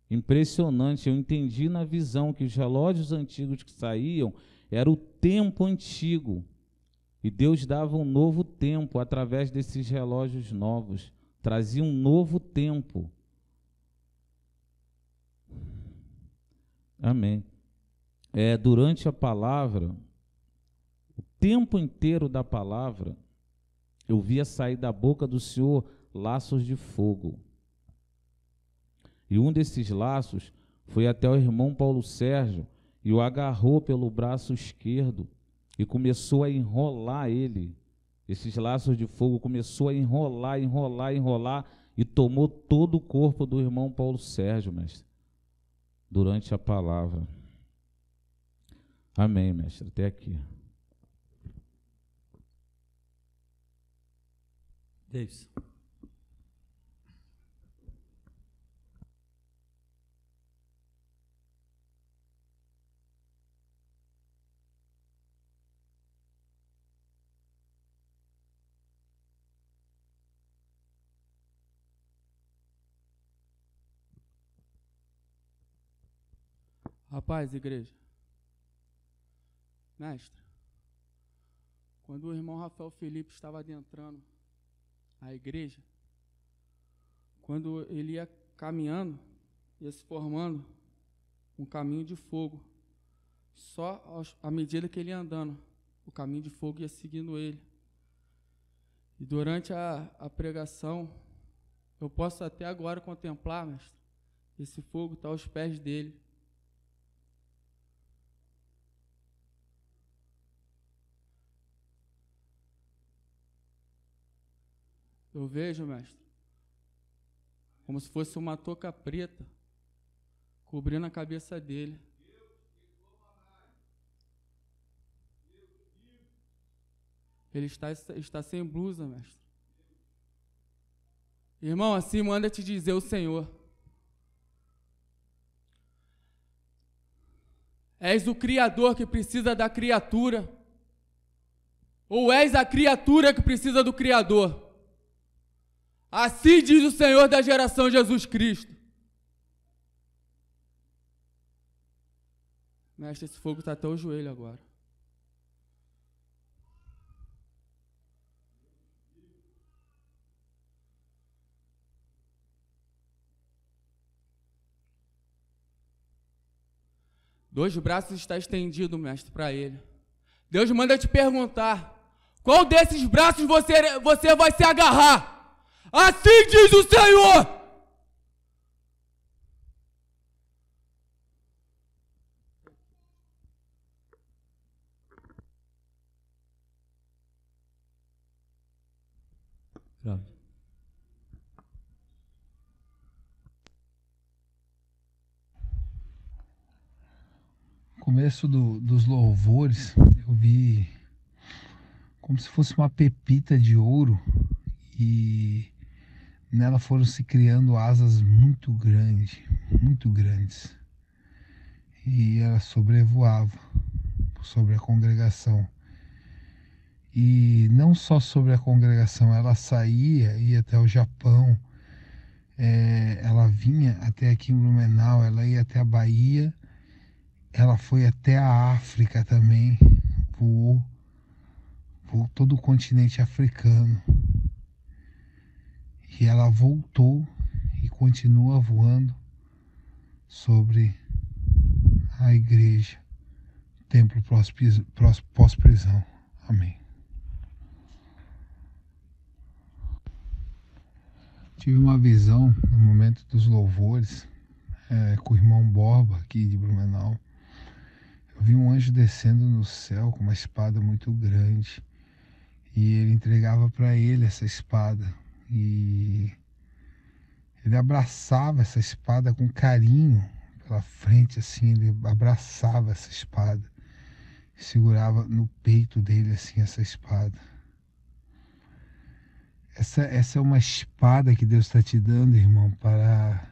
Speaker 2: Impressionante, eu entendi na visão que os relógios antigos que saíam era o tempo antigo. E Deus dava um novo tempo através desses relógios novos, trazia um novo tempo. Amém. É, durante a palavra, tempo inteiro da palavra, eu via sair da boca do Senhor laços de fogo. E um desses laços foi até o irmão Paulo Sérgio e o agarrou pelo braço esquerdo e começou a enrolar ele. Esses laços de fogo começou a enrolar, enrolar, enrolar e tomou todo o corpo do irmão Paulo Sérgio, mestre, durante a palavra. Amém, mestre. Até aqui.
Speaker 4: Davidson. Rapaz, igreja. Mestre, quando o irmão Rafael Felipe estava adentrando a igreja, quando ele ia caminhando, ia se formando um caminho de fogo. Só à medida que ele ia andando, o caminho de fogo ia seguindo ele. E durante a, a pregação, eu posso até agora contemplar, mestre, esse fogo está aos pés dele. Eu vejo, mestre, como se fosse uma touca preta cobrindo a cabeça dele. Ele está, está sem blusa, mestre. Irmão, assim manda te dizer o Senhor. És o Criador que precisa da criatura. Ou és a criatura que precisa do Criador? Assim diz o Senhor da geração Jesus Cristo. Mestre, esse fogo está até o joelho agora. Dois braços está estendido, mestre, para ele. Deus manda te perguntar: qual desses braços você, você vai se agarrar? Assim diz o Senhor.
Speaker 5: começo do, dos louvores, eu vi como se fosse uma pepita de ouro e nela foram se criando asas muito grandes, muito grandes. E ela sobrevoava sobre a congregação. E não só sobre a congregação, ela saía, ia até o Japão, é, ela vinha até aqui em Blumenau, ela ia até a Bahia, ela foi até a África também, voou, voou todo o continente africano que ela voltou e continua voando sobre a igreja, templo pós-prisão. Amém. Tive uma visão no momento dos louvores é, com o irmão Borba aqui de Blumenau. Eu vi um anjo descendo no céu com uma espada muito grande e ele entregava para ele essa espada e ele abraçava essa espada com carinho pela frente, assim, ele abraçava essa espada, segurava no peito dele, assim, essa espada. Essa, essa é uma espada que Deus está te dando, irmão, para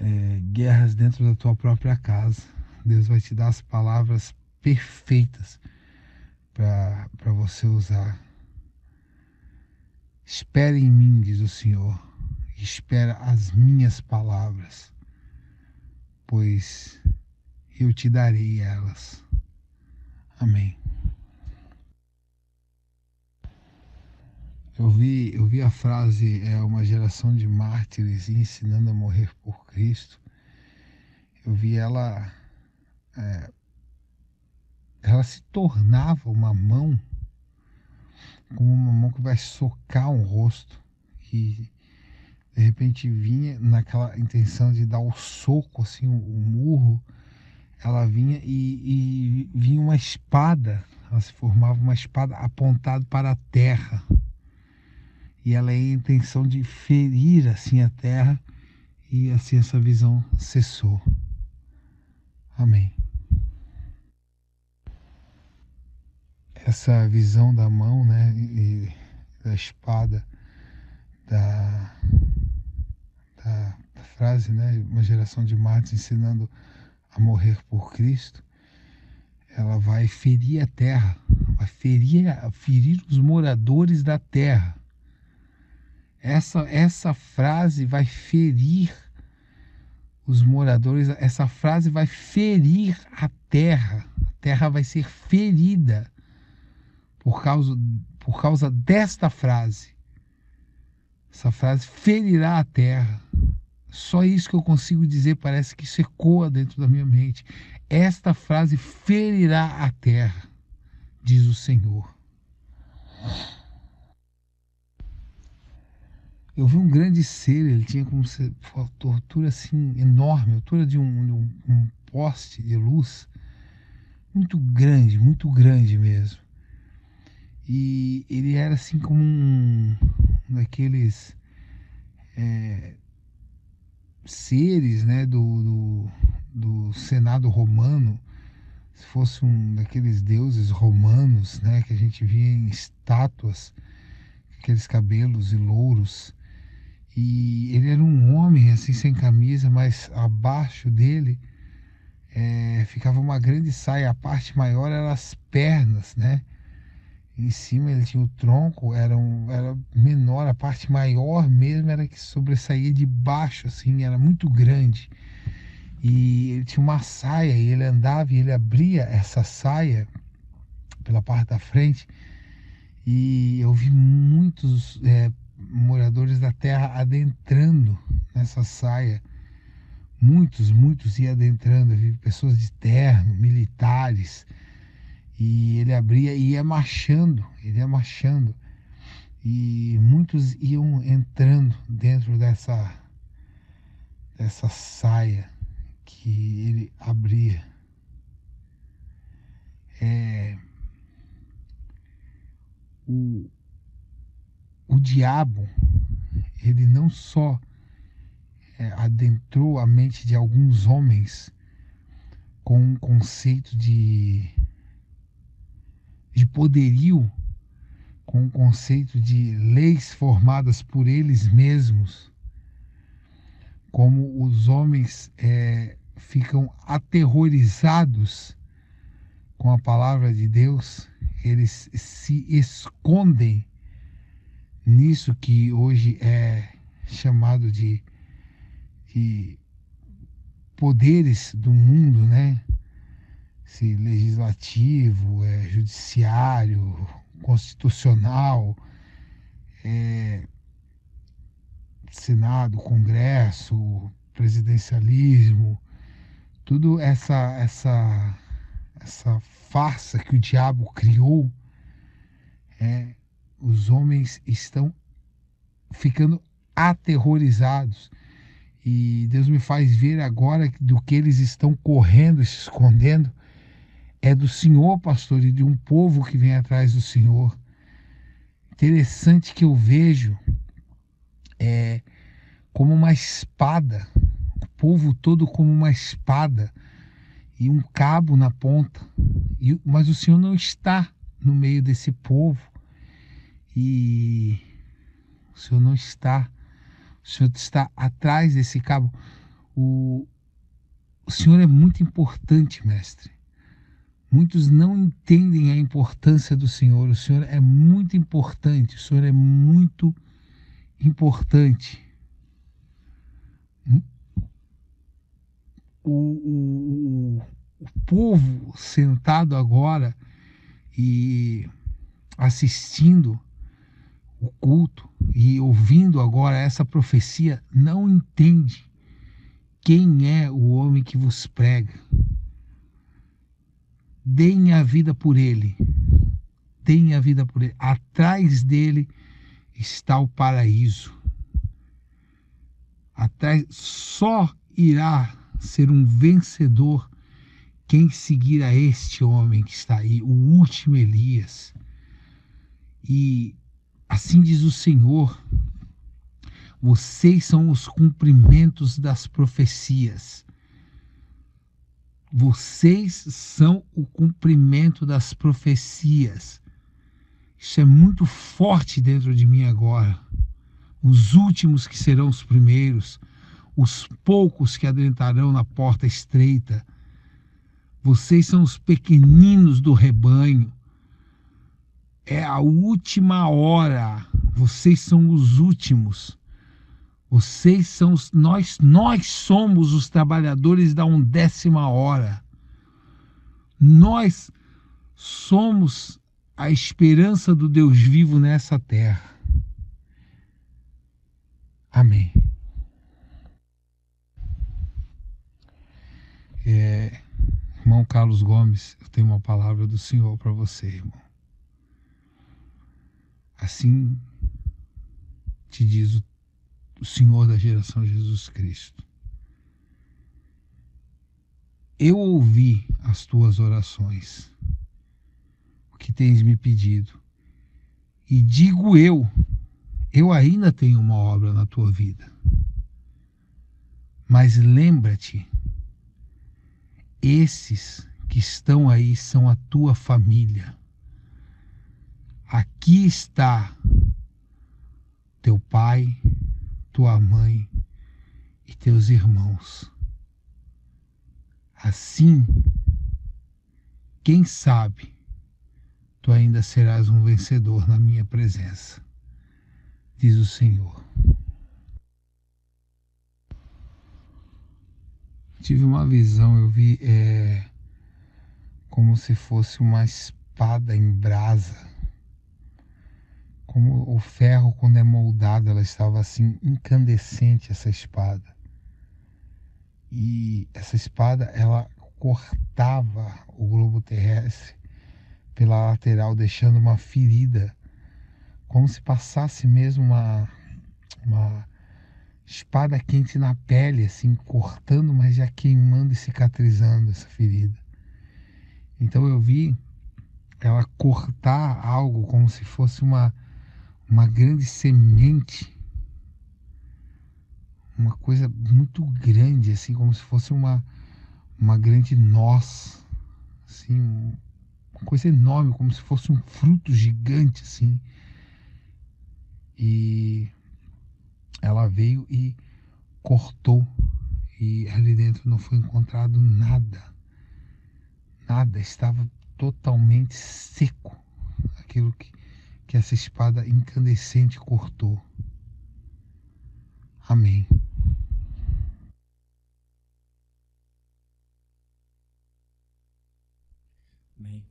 Speaker 5: é, guerras dentro da tua própria casa. Deus vai te dar as palavras perfeitas para você usar Espera em mim, diz o Senhor, e espera as minhas palavras, pois eu te darei elas. Amém. Eu vi, eu vi a frase, é uma geração de mártires ensinando a morrer por Cristo. Eu vi ela, é, ela se tornava uma mão como uma mão que vai socar um rosto e de repente vinha naquela intenção de dar o soco, assim, o, murro, ela vinha e, e, vinha uma espada, ela se formava uma espada apontada para a terra. E ela em é a intenção de ferir assim a terra e assim essa visão cessou. Amém. essa visão da mão, né, e da espada, da, da, da frase, né, uma geração de mártires ensinando a morrer por Cristo, ela vai ferir a terra, vai ferir, ferir os moradores da terra. Essa, essa frase vai ferir os moradores, essa frase vai ferir a terra, a terra vai ser ferida por causa, por causa desta frase. Essa frase ferirá a terra. Só isso que eu consigo dizer, parece que secoa dentro da minha mente. Esta frase ferirá a terra, diz o Senhor. Eu vi um grande ser, ele tinha como se, uma tortura assim enorme, a altura de um, um, um poste de luz, muito grande, muito grande mesmo. E ele era assim como um daqueles é, seres né, do, do, do Senado romano, se fosse um daqueles deuses romanos né, que a gente via em estátuas, aqueles cabelos e louros. E ele era um homem assim sem camisa, mas abaixo dele é, ficava uma grande saia. A parte maior eram as pernas, né? em cima ele tinha o tronco, era, um, era menor, a parte maior mesmo era que sobressaía de baixo, assim, era muito grande. E ele tinha uma saia e ele andava e ele abria essa saia pela parte da frente. E eu vi muitos é, moradores da terra adentrando nessa saia. Muitos, muitos iam adentrando. Eu vi pessoas de terno, militares e ele abria e ia marchando, ele ia marchando. E muitos iam entrando dentro dessa, dessa saia que ele abria. É, o, o diabo, ele não só é, adentrou a mente de alguns homens com um conceito de de poderio, com o conceito de leis formadas por eles mesmos, como os homens é, ficam aterrorizados com a palavra de Deus, eles se escondem nisso que hoje é chamado de, de poderes do mundo, né? se legislativo, é, judiciário, constitucional, é, Senado, Congresso, presidencialismo, tudo essa essa essa farsa que o diabo criou, é, os homens estão ficando aterrorizados. E Deus me faz ver agora do que eles estão correndo, se escondendo, é do Senhor, pastor, e de um povo que vem atrás do Senhor. Interessante que eu vejo é, como uma espada, o povo todo como uma espada e um cabo na ponta. E, mas o Senhor não está no meio desse povo e o Senhor não está, o Senhor está atrás desse cabo. O, o Senhor é muito importante, mestre. Muitos não entendem a importância do Senhor. O Senhor é muito importante. O Senhor é muito importante. O, o, o povo sentado agora e assistindo o culto e ouvindo agora essa profecia não entende quem é o homem que vos prega deem a vida por ele. Deem a vida por ele. Atrás dele está o paraíso. Atrás só irá ser um vencedor quem seguir a este homem que está aí, o último Elias. E assim diz o Senhor: vocês são os cumprimentos das profecias vocês são o cumprimento das profecias. Isso é muito forte dentro de mim agora. Os últimos que serão os primeiros, os poucos que adentrarão na porta estreita. Vocês são os pequeninos do rebanho. É a última hora. Vocês são os últimos. Vocês são os, nós, nós somos os trabalhadores da undécima hora. Nós somos a esperança do Deus vivo nessa terra. Amém. É, irmão Carlos Gomes, eu tenho uma palavra do Senhor para você, irmão. Assim te diz o o Senhor da geração Jesus Cristo. Eu ouvi as tuas orações, o que tens me pedido, e digo eu, eu ainda tenho uma obra na tua vida. Mas lembra-te, esses que estão aí são a tua família. Aqui está teu pai, tua mãe e teus irmãos. Assim, quem sabe, tu ainda serás um vencedor na minha presença, diz o Senhor. Tive uma visão, eu vi é, como se fosse uma espada em brasa como o ferro, quando é moldado, ela estava assim, incandescente, essa espada. E essa espada, ela cortava o globo terrestre pela lateral, deixando uma ferida, como se passasse mesmo uma, uma espada quente na pele, assim, cortando, mas já queimando e cicatrizando essa ferida. Então eu vi ela cortar algo como se fosse uma uma grande semente, uma coisa muito grande, assim como se fosse uma, uma grande noz, assim, uma coisa enorme, como se fosse um fruto gigante, assim. E ela veio e cortou e ali dentro não foi encontrado nada. Nada, estava totalmente seco. Aquilo que que essa espada incandescente cortou. Amém.
Speaker 1: Amém.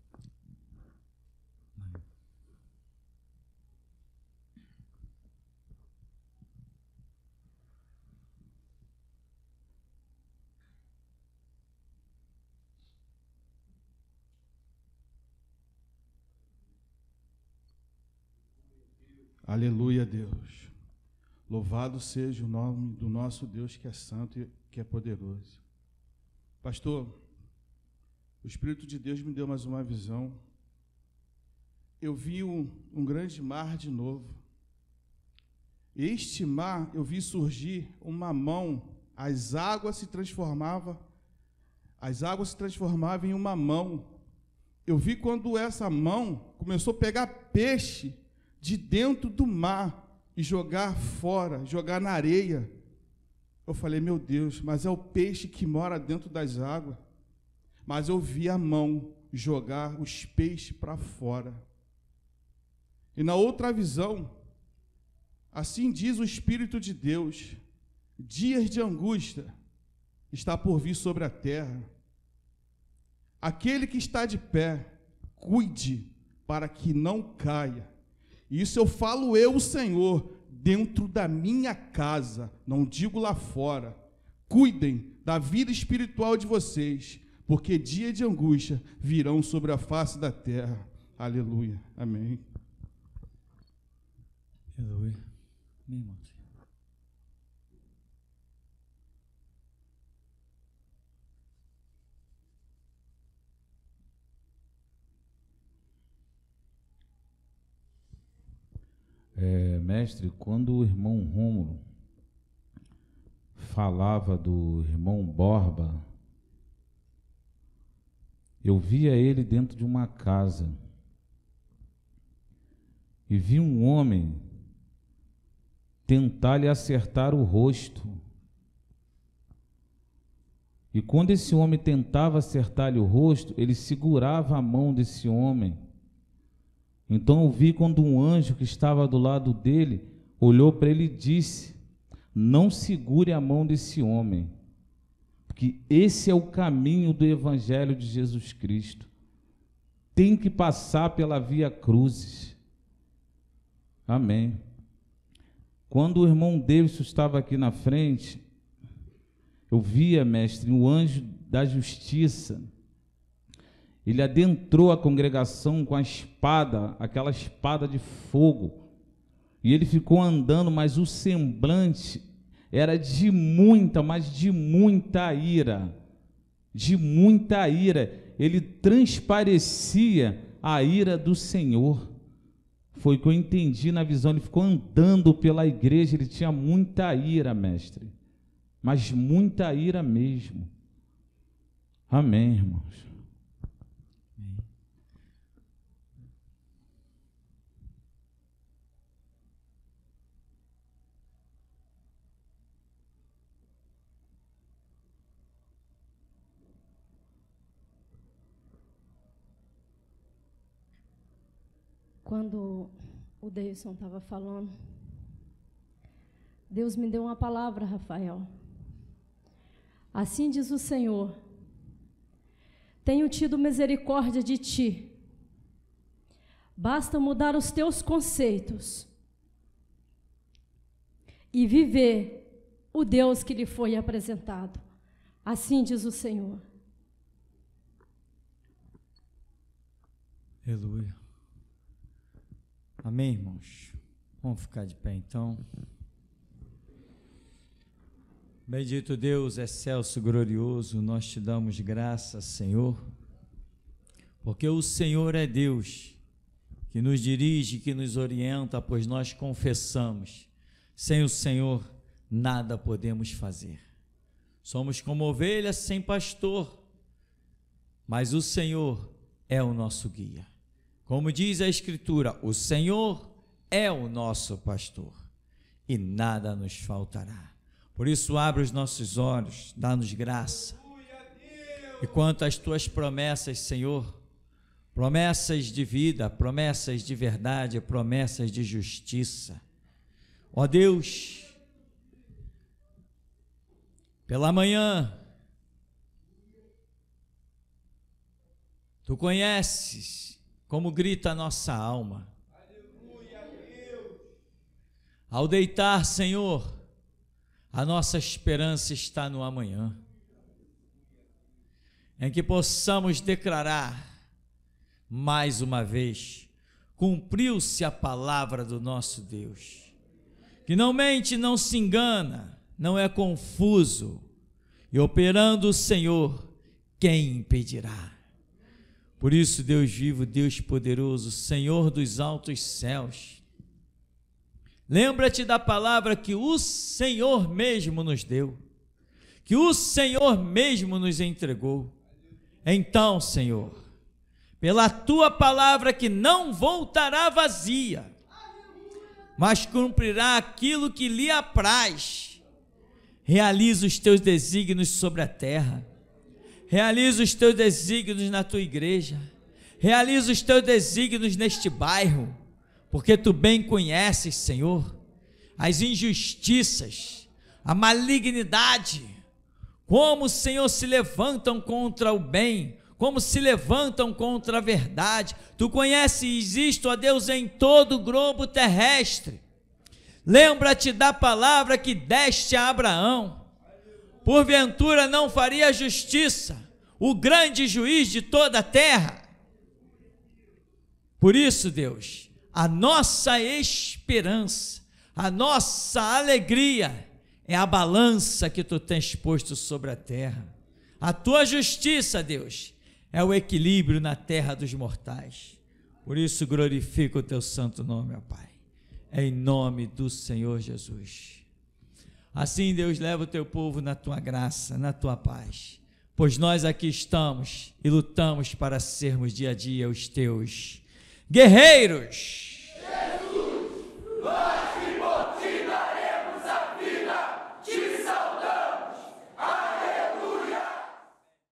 Speaker 3: Aleluia, Deus. Louvado seja o nome do nosso Deus que é santo e que é poderoso. Pastor, o Espírito de Deus me deu mais uma visão. Eu vi um, um grande mar de novo. Este mar, eu vi surgir uma mão, as águas se transformavam, as águas se transformavam em uma mão. Eu vi quando essa mão começou a pegar peixe, de dentro do mar e jogar fora, jogar na areia. Eu falei, meu Deus, mas é o peixe que mora dentro das águas. Mas eu vi a mão jogar os peixes para fora. E na outra visão, assim diz o Espírito de Deus: dias de angústia está por vir sobre a terra. Aquele que está de pé, cuide para que não caia. Isso eu falo eu, o Senhor, dentro da minha casa, não digo lá fora. Cuidem da vida espiritual de vocês, porque dia de angústia virão sobre a face da terra. Aleluia. Amém. Aleluia.
Speaker 1: Amém,
Speaker 2: É, mestre, quando o irmão Rômulo falava do irmão Borba, eu via ele dentro de uma casa e vi um homem tentar lhe acertar o rosto. E quando esse homem tentava acertar-lhe o rosto, ele segurava a mão desse homem então ouvi quando um anjo que estava do lado dele olhou para ele e disse: Não segure a mão desse homem, porque esse é o caminho do evangelho de Jesus Cristo. Tem que passar pela via cruzes. Amém. Quando o irmão Davidson estava aqui na frente, eu via, mestre, o anjo da justiça ele adentrou a congregação com a espada, aquela espada de fogo. E ele ficou andando, mas o semblante era de muita, mas de muita ira. De muita ira. Ele transparecia a ira do Senhor. Foi o que eu entendi na visão. Ele ficou andando pela igreja, ele tinha muita ira, mestre. Mas muita ira mesmo. Amém, irmãos.
Speaker 5: quando o Deilson estava falando, Deus me
Speaker 1: deu uma palavra, Rafael. Assim diz o Senhor: Tenho tido misericórdia de ti. Basta mudar os teus conceitos e viver o Deus que lhe foi apresentado. Assim diz o Senhor. Aleluia. Amém, irmãos? Vamos ficar de pé então. Bendito Deus, excelso, glorioso, nós te damos graça, Senhor, porque o Senhor é Deus que nos dirige, que nos orienta, pois nós confessamos: sem o Senhor nada podemos fazer. Somos como ovelhas sem pastor, mas o Senhor é o nosso guia. Como diz a Escritura, o Senhor é o nosso pastor e nada nos faltará. Por isso, abre os nossos olhos, dá-nos graça. E quanto às tuas promessas, Senhor, promessas de vida, promessas de verdade, promessas de justiça. Ó Deus, pela manhã, tu conheces como grita a nossa alma. Aleluia, Deus! Ao deitar, Senhor, a nossa esperança está no amanhã, em que possamos declarar mais uma vez: cumpriu-se a palavra do nosso Deus, que não mente, não se engana, não é confuso, e operando o Senhor, quem impedirá? Por isso, Deus vivo, Deus poderoso, Senhor dos altos céus, lembra-te da palavra que o Senhor mesmo nos deu, que o Senhor mesmo nos entregou. Então, Senhor, pela tua palavra que não voltará vazia, mas cumprirá aquilo que lhe apraz. Realiza os teus desígnios sobre a terra. Realiza os teus desígnios na tua igreja. Realiza os teus desígnios neste bairro, porque tu bem conheces, Senhor, as injustiças, a malignidade, como o Senhor se levantam contra o bem, como se levantam contra a verdade. Tu conheces isto, ó Deus, em todo o globo terrestre. Lembra-te da palavra que deste a Abraão porventura não faria justiça o grande juiz de toda a terra? Por isso, Deus, a nossa esperança, a nossa alegria é a balança que tu tens posto sobre a terra. A tua justiça, Deus, é o equilíbrio na terra dos mortais. Por isso glorifico o teu santo nome, ó Pai. Em nome do Senhor Jesus. Assim, Deus, leva o teu povo na tua graça, na tua paz. Pois nós aqui estamos e lutamos para sermos dia a dia os teus guerreiros. Jesus, nós